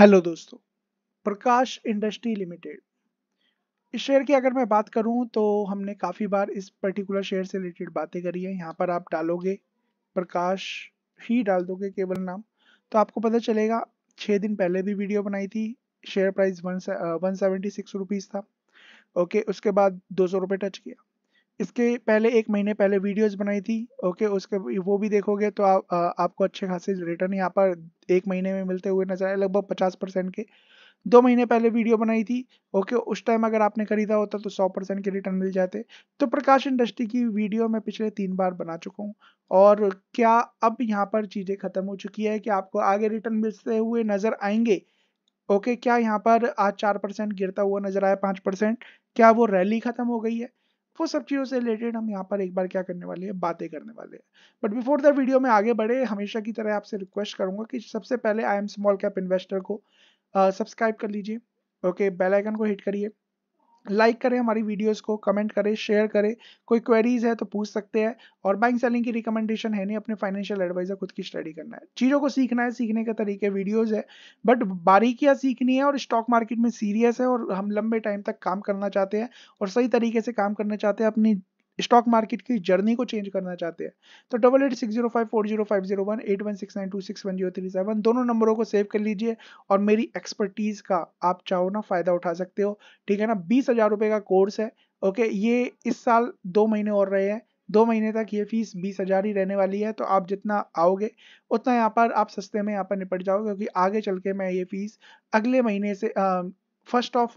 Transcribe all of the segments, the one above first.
hello दोस्तों Prakash industry limited इस share की अगर मैं बात करूं तो हमने काफ़ी बार इस पर्टिकुलर शेयर से रिलेटेड बातें करी है यहाँ पर आप डालोगे प्रकाश ही डाल दोगे केवल नाम तो आपको पता चलेगा छः दिन पहले भी वीडियो बनाई थी share price one one seventy six rupees था ओके उसके बाद दो सौ रुपये टच किया इसके पहले एक महीने पहले वीडियोस बनाई थी ओके उसके वो भी देखोगे तो आ, आ, आपको अच्छे खासे रिटर्न यहाँ पर एक महीने में मिलते हुए नजर आए लगभग पचास परसेंट के दो महीने पहले वीडियो बनाई थी ओके उस टाइम अगर आपने खरीदा होता तो सौ परसेंट के रिटर्न मिल जाते तो प्रकाश इंडस्ट्री की वीडियो मैं पिछले तीन बार बना चुका हूँ और क्या अब यहाँ पर चीज़ें ख़त्म हो चुकी है कि आपको आगे रिटर्न मिलते हुए नज़र आएंगे ओके क्या यहाँ पर आज चार परसेंट गिरता हुआ नज़र आया पाँच परसेंट क्या वो रैली ख़त्म हो गई है वो सब चीज़ों से रिलेटेड हम यहाँ पर एक बार क्या करने वाले हैं बातें करने वाले हैं बट बिफोर द वीडियो में आगे बढ़े हमेशा की तरह आपसे रिक्वेस्ट करूंगा कि सबसे पहले I am small cap investor को सब्सक्राइब कर लीजिए ओके बेल आइकन को हिट करिए लाइक करें हमारी वीडियोस को कमेंट करें शेयर करें कोई क्वेरीज है तो पूछ सकते हैं और बैंक सेलिंग की रिकमेंडेशन है नहीं अपने फाइनेंशियल एडवाइजर खुद की स्टडी करना है चीज़ों को सीखना है सीखने के तरीके वीडियोस है बट बारीकियाँ सीखनी है और स्टॉक मार्केट में सीरियस है और हम लंबे टाइम तक काम करना चाहते हैं और सही तरीके से काम करना चाहते हैं अपनी स्टॉक मार्केट की जर्नी को चेंज करना चाहते हैं तो double eight six zero five four zero five zero one eight one six nine two six one zero three seven दोनों नंबरों को सेव कर लीजिए और मेरी एक्सपर्टीज़ का आप चाहो ना फ़ायदा उठा सकते हो ठीक है ना बीस हज़ार रुपये का कोर्स है ओके ये इस साल दो महीने और रहे हैं दो महीने तक ये फीस बीस हज़ार ही रहने वाली है तो आप जितना आओगे उतना यहाँ पर आप सस्ते में यहाँ पर निपट जाओगे क्योंकि आगे चल के मैं ये फीस अगले महीने से आ, फर्स्ट ऑफ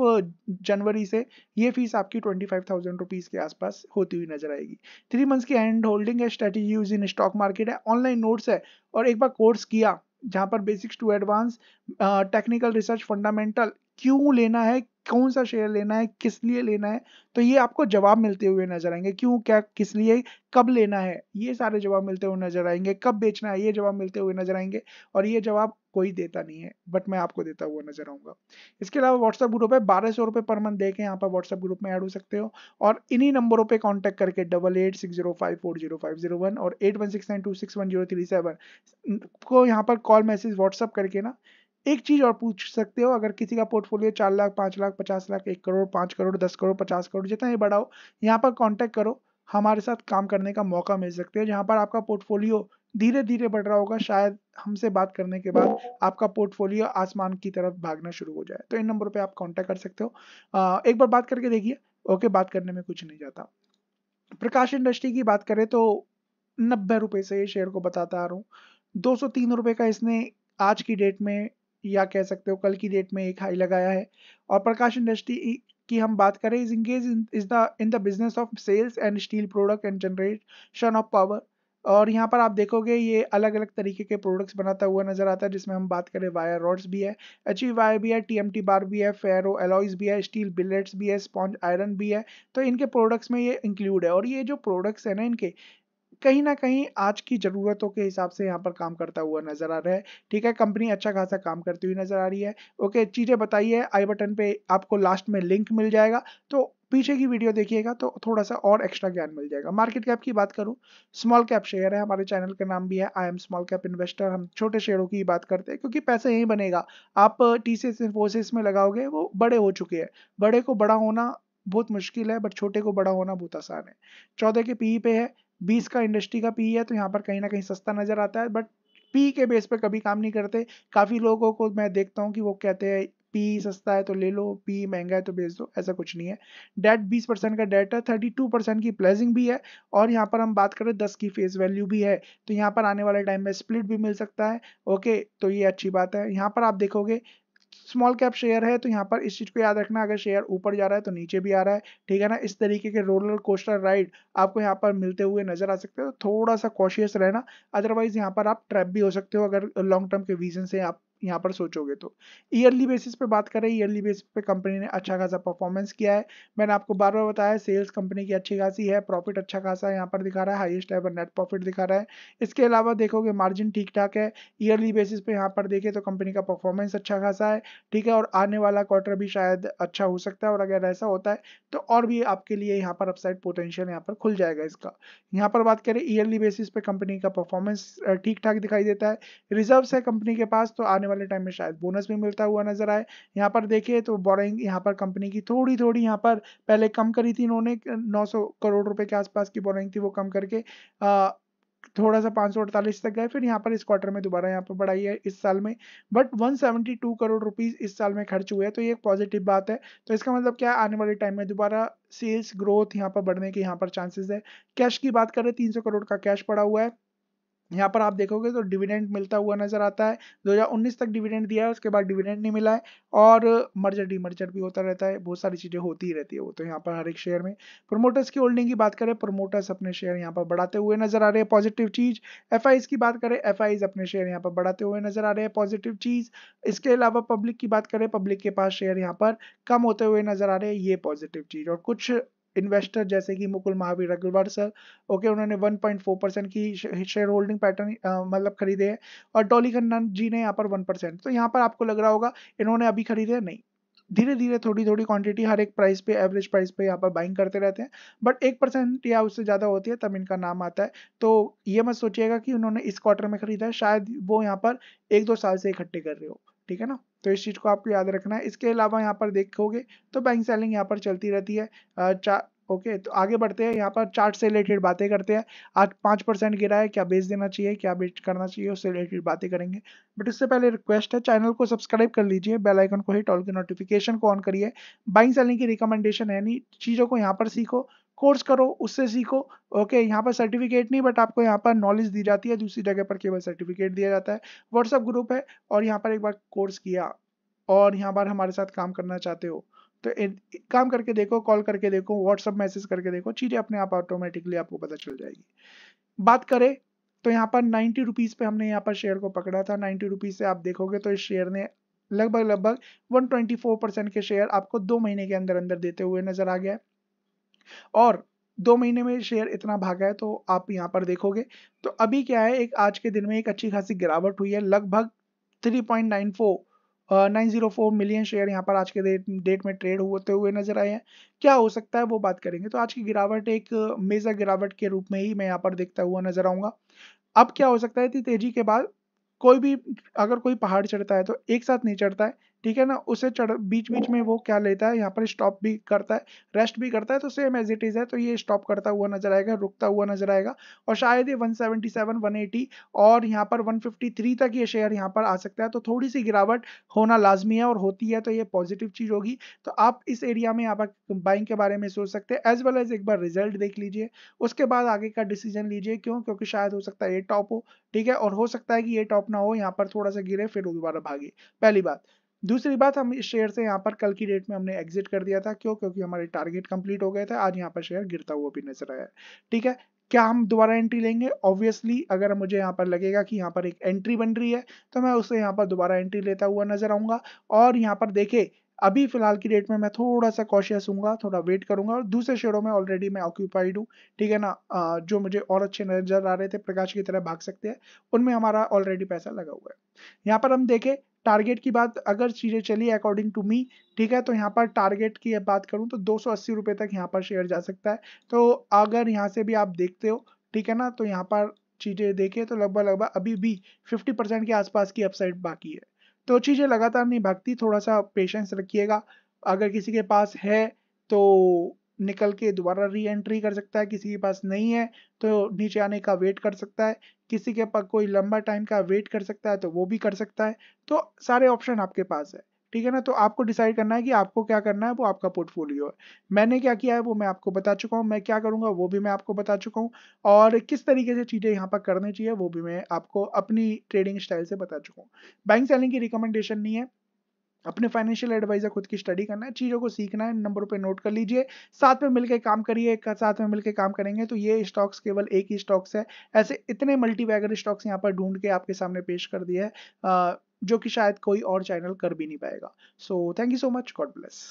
जनवरी से ये फीस आपकी ट्वेंटी फाइव थाउजेंड रुपीज़ के आसपास होती हुई नजर आएगी थ्री मंथ्स की हैंड होल्डिंग है strategy use in stock market है ऑनलाइन नोट्स है और एक बार कोर्स किया जहाँ पर basics to advance technical research fundamental क्यों लेना है कौन सा शेयर लेना है किस लिए लेना है तो ये आपको जवाब मिलते हुए नजर आएंगे क्यों क्या किस लिए कब लेना है ये सारे जवाब मिलते हुए नजर आएंगे कब बेचना है ये जवाब मिलते हुए नजर आएंगे और ये जवाब कोई देता नहीं है बट मैं आपको देता हुआ नजर आऊंगा इसके अलावा व्हाट्सअप ग्रुप है बारह सौ रुपए पर मंथ देखें यहाँ पर व्हाट्सएप ग्रुप में ऐड हो सकते हो और इन्हीं नंबरों पे कांटेक्ट करके double eight six zero five four zero five zero one और eight one six nine two six one zero three seven को यहाँ पर कॉल मैसेज व्हाट्सअप करके ना एक चीज और पूछ सकते हो अगर किसी का पोर्टफोलियो चार लाख पांच लाख पचास लाख एक करोड़ पांच करोड़ दस करोड़ पचास करोड़ जितना ही बड़ा हो यहाँ पर कॉन्टेक्ट करो हमारे साथ काम करने का मौका मिल सकते हो जहाँ पर आपका पोर्टफोलियो धीरे धीरे बढ़ रहा होगा शायद हमसे बात करने के बाद आपका पोर्टफोलियो आसमान की तरफ भागना शुरू हो जाए तो इन नंबरों पे आप कांटेक्ट कर सकते हो आ, एक बार बात करके देखिए ओके बात करने में कुछ नहीं जाता प्रकाश इंडस्ट्री की बात करें तो नब्बे रुपए से ये शेयर को बताता आ रहा हूँ दो सौ तीन रुपए का इसने आज की डेट में या कह सकते हो कल की डेट में एक हाई लगाया है और प्रकाश इंडस्ट्री की हम बात करें is engage is the in the business of sales and steel product and generation of power और यहाँ पर आप देखोगे ये अलग अलग तरीके के प्रोडक्ट्स बनाता हुआ नजर आता है जिसमें हम बात करें वायर रॉड्स भी है एच वायर भी है टी बार भी है फेरो एलॉइज भी है स्टील बिलेट्स भी है स्पॉन्ज आयरन भी है तो इनके प्रोडक्ट्स में ये इंक्लूड है और ये जो प्रोडक्ट्स हैं ना इनके कहीं ना कहीं आज की ज़रूरतों के हिसाब से यहाँ पर काम करता हुआ नज़र आ रहा है ठीक है कंपनी अच्छा खासा काम करती हुई नज़र आ रही है ओके चीज़ें बताइए आई बटन पे आपको लास्ट में लिंक मिल जाएगा तो पीछे की वीडियो देखिएगा तो थोड़ा सा और एक्स्ट्रा ज्ञान मिल जाएगा मार्केट कैप की बात करूं स्मॉल कैप शेयर है हमारे चैनल का नाम भी है I am small cap investor हम छोटे शेयरों की बात करते हैं क्योंकि पैसा यही बनेगा आप टी सी में लगाओगे वो बड़े हो चुके हैं बड़े को बड़ा होना बहुत मुश्किल है बट छोटे को बड़ा होना बहुत आसान है चौदह के पी e पे है बीस का इंडस्ट्री का पी e है तो यहाँ पर कहीं ना कहीं सस्ता नज़र आता है बट पी e के बेस पर कभी काम नहीं करते काफ़ी लोगों को मैं देखता हूँ कि वो कहते हैं पी e सस्ता है तो ले लो पी महंगा है तो बेच दो ऐसा कुछ नहीं है डेट बीस परसेंट का डेट है थर्टी टू परसेंट की प्लेजिंग भी है और यहाँ पर हम बात करें दस की फेस वैल्यू भी है तो यहाँ पर आने वाले टाइम में स्प्लिट भी मिल सकता है ओके तो ये अच्छी बात है यहाँ पर आप देखोगे स्मॉल कैप शेयर है तो यहाँ पर इस चीज़ को याद रखना अगर शेयर ऊपर जा रहा है तो नीचे भी आ रहा है ठीक है ना इस तरीके के रोलर कोस्टर राइड आपको यहाँ पर मिलते हुए नजर आ सकते हो तो थोड़ा सा कॉशियस रहना अदरवाइज यहाँ पर आप ट्रैप भी हो सकते हो अगर लॉन्ग टर्म के विजन से आप यहाँ पर सोचोगे तो ईयरली बेसिस पे बात करें ईयरली बेसिस पे कंपनी ने अच्छा खासा परफॉर्मेंस किया है मैंने आपको बार बार बताया सेल्स कंपनी की अच्छी खासी है प्रॉफिट अच्छा खासा यहाँ पर दिखा रहा है हाइएस्ट एवर नेट प्रॉफिट दिखा रहा है इसके अलावा देखोगे मार्जिन ठीक ठाक है ईयरली बेसिस पे यहाँ पर देखें तो कंपनी का परफॉर्मेंस अच्छा खासा है ठीक है और आने वाला क्वार्टर भी शायद अच्छा हो सकता है और अगर ऐसा होता है तो और भी आपके लिए यहाँ पर अपसाइड पोटेंशियल यहाँ पर खुल जाएगा इसका यहाँ पर बात करें ईयरली बेसिस पे कंपनी का परफॉर्मेंस ठीक ठाक दिखाई देता है रिजर्व है कंपनी के पास तो आने वाले टाइम में शायद बोनस भी मिलता हुआ नजर आए यहाँ पर देखिए तो बोरिंग यहाँ पर कंपनी की थोड़ी थोड़ी यहाँ पर पहले कम करी थी इन्होंने 900 करोड़ रुपए के आसपास की बोरिंग थी वो कम करके आ, थोड़ा सा पाँच तक गए फिर यहाँ पर इस क्वार्टर में दोबारा यहाँ पर बढ़ाई है इस साल में बट 172 करोड़ रुपीस इस साल में खर्च हुए हैं तो ये एक पॉजिटिव बात है तो इसका मतलब क्या आने वाले टाइम में दोबारा सेल्स ग्रोथ यहाँ पर बढ़ने के यहाँ पर चांसेस है कैश की बात करें 300 करोड़ का कैश पड़ा हुआ है यहाँ पर आप देखोगे तो डिविडेंड मिलता हुआ नजर आता है 2019 तक डिविडेंड दिया है उसके बाद डिविडेंड नहीं मिला है और मर्जर डिमर्जर भी होता रहता है बहुत सारी चीज़ें होती ही रहती है वो तो यहाँ पर हर एक शेयर में प्रोमोटर्स की होल्डिंग की बात करें प्रोमोटर्स अपने शेयर यहाँ पर बढ़ाते हुए नजर आ रहे हैं पॉजिटिव चीज़ एफ की बात करें एफ अपने शेयर यहाँ पर बढ़ाते हुए नजर आ रहे हैं पॉजिटिव चीज़ इसके अलावा पब्लिक की बात करें पब्लिक के पास शेयर यहाँ पर कम होते हुए नजर आ रहे हैं ये पॉजिटिव चीज़ और कुछ इन्वेस्टर जैसे कि मुकुल महावीर अग्रवाल सर ओके उन्होंने 1.4 परसेंट की शेयर होल्डिंग पैटर्न मतलब खरीदे है और डॉली खन्ना जी ने यहाँ पर 1 परसेंट तो यहाँ पर आपको लग रहा होगा इन्होंने अभी खरीदे नहीं धीरे धीरे थोड़ी थोड़ी क्वांटिटी हर एक प्राइस पे एवरेज प्राइस पे यहाँ पर बाइंग करते रहते हैं बट एक परसेंट या उससे ज़्यादा होती है तब इनका नाम आता है तो ये मत सोचिएगा कि उन्होंने इस क्वार्टर में खरीदा है शायद वो यहाँ पर एक दो साल से इकट्ठे कर रहे हो ठीक है ना तो इस चीज़ को आपको याद रखना है इसके अलावा यहाँ पर देखोगे तो बैंक सेलिंग यहाँ पर चलती रहती है ओके okay, तो आगे बढ़ते हैं यहाँ पर चार्ट से रिलेटेड बातें करते हैं आज पाँच परसेंट गिरा है क्या बेच देना चाहिए क्या बेच करना चाहिए उससे रिलेटेड बातें करेंगे बट उससे पहले रिक्वेस्ट है चैनल को सब्सक्राइब कर लीजिए बेल आइकन को हिट ऑल के नोटिफिकेशन को ऑन करिए बाइंग सेलिंग की रिकमेंडेशन है नहीं चीज़ों को यहाँ पर सीखो कोर्स करो उससे सीखो ओके यहाँ पर सर्टिफिकेट नहीं बट आपको यहाँ पर नॉलेज दी जाती है दूसरी जगह पर केवल सर्टिफिकेट दिया जाता है व्हाट्सअप ग्रुप है और यहाँ पर एक बार कोर्स किया और यहाँ पर हमारे साथ काम करना चाहते हो तो ए, काम करके देखो कॉल करके देखो व्हाट्सअप मैसेज करके देखो चीज़ें अपने आप ऑटोमेटिकली आपको पता चल जाएगी बात करें तो यहाँ पर नाइन्टी रुपीज़ पे हमने यहाँ पर शेयर को पकड़ा था नाइन्टी रुपीज़ से आप देखोगे तो इस शेयर ने लगभग लगभग 124 परसेंट के शेयर आपको दो महीने के अंदर अंदर देते हुए नजर आ गया है और दो महीने में शेयर इतना भागा है तो आप यहाँ पर देखोगे तो अभी क्या है एक आज के दिन में एक अच्छी खासी गिरावट हुई है लगभग 3.94 904 मिलियन शेयर यहाँ पर आज के डेट डेट में ट्रेड होते हुए नजर आए हैं क्या हो सकता है वो बात करेंगे तो आज की गिरावट एक मेजर गिरावट के रूप में ही मैं यहाँ पर देखता हुआ नजर आऊंगा अब क्या हो सकता है इतनी तेजी के बाद कोई भी अगर कोई पहाड़ चढ़ता है तो एक साथ नहीं चढ़ता है ठीक है ना उसे चढ़ बीच बीच में वो क्या लेता है यहाँ पर स्टॉप भी करता है रेस्ट भी करता है तो सेम एज इट इज़ है तो ये स्टॉप करता हुआ नजर आएगा रुकता हुआ नजर आएगा और शायद ये 177 180 और यहाँ पर 153 तक ये शेयर यहाँ पर आ सकता है तो थोड़ी सी गिरावट होना लाजमी है और होती है तो ये पॉजिटिव चीज़ होगी तो आप इस एरिया में पर बाइंग के बारे में सोच सकते हैं एज वेल एज एक बार रिजल्ट देख लीजिए उसके बाद आगे का डिसीजन लीजिए क्यों क्योंकि शायद हो सकता है ये टॉप हो ठीक है और हो सकता है कि ये टॉप ना हो यहाँ पर थोड़ा सा गिरे फिर दोबारा भागे पहली बात दूसरी बात हम इस शेयर से यहाँ पर कल की डेट में हमने एग्जिट कर दिया था क्यों क्योंकि हमारे टारगेट कंप्लीट हो गए थे आज यहाँ पर शेयर गिरता हुआ भी नजर आया ठीक है क्या हम दोबारा एंट्री लेंगे ऑब्वियसली अगर मुझे यहाँ पर लगेगा कि यहाँ पर एक एंट्री बन रही है तो मैं उसे यहाँ पर दोबारा एंट्री लेता हुआ नजर आऊंगा और यहाँ पर देखे अभी फिलहाल की डेट में मैं थोड़ा सा कॉशियस हूँ थोड़ा वेट करूंगा और दूसरे शेयरों में ऑलरेडी मैं ऑक्यूपाइड हूँ ठीक है ना जो मुझे और अच्छे नजर आ रहे थे प्रकाश की तरह भाग सकते हैं उनमें हमारा ऑलरेडी पैसा लगा हुआ है यहाँ पर हम देखें टारगेट की बात अगर चीज़ें चली अकॉर्डिंग टू मी ठीक है तो यहाँ पर टारगेट की बात करूँ तो दो रुपए तक यहाँ पर शेयर जा सकता है तो अगर यहाँ से भी आप देखते हो ठीक है ना तो यहाँ पर चीज़ें देखें तो लगभग लगभग अभी भी 50 परसेंट के आसपास की अपसाइड बाकी है तो चीज़ें लगातार नहीं भागती थोड़ा सा पेशेंस रखिएगा अगर किसी के पास है तो निकल के दोबारा री एंट्री कर सकता है किसी के पास नहीं है तो नीचे आने का वेट कर सकता है किसी के पास कोई लंबा टाइम का वेट कर सकता है तो वो भी कर सकता है तो सारे ऑप्शन आपके पास है ठीक है ना तो आपको डिसाइड करना है कि आपको क्या करना है वो आपका पोर्टफोलियो है मैंने क्या किया है वो मैं आपको बता चुका हूँ मैं क्या करूँगा वो भी मैं आपको बता चुका हूँ और किस तरीके से चीज़ें यहाँ पर करनी चाहिए वो भी मैं आपको अपनी ट्रेडिंग स्टाइल से बता चुका हूँ बैंक सेलिंग की रिकमेंडेशन नहीं है अपने फाइनेंशियल एडवाइजर खुद की स्टडी करना है चीज़ों को सीखना है नंबरों पे नोट कर लीजिए साथ में मिलकर काम करिए साथ में मिलकर काम करेंगे तो ये स्टॉक्स केवल एक ही स्टॉक्स है ऐसे इतने मल्टी वैगर स्टॉक्स यहाँ पर ढूंढ के आपके सामने पेश कर दिया है जो कि शायद कोई और चैनल कर भी नहीं पाएगा so thank you so much God bless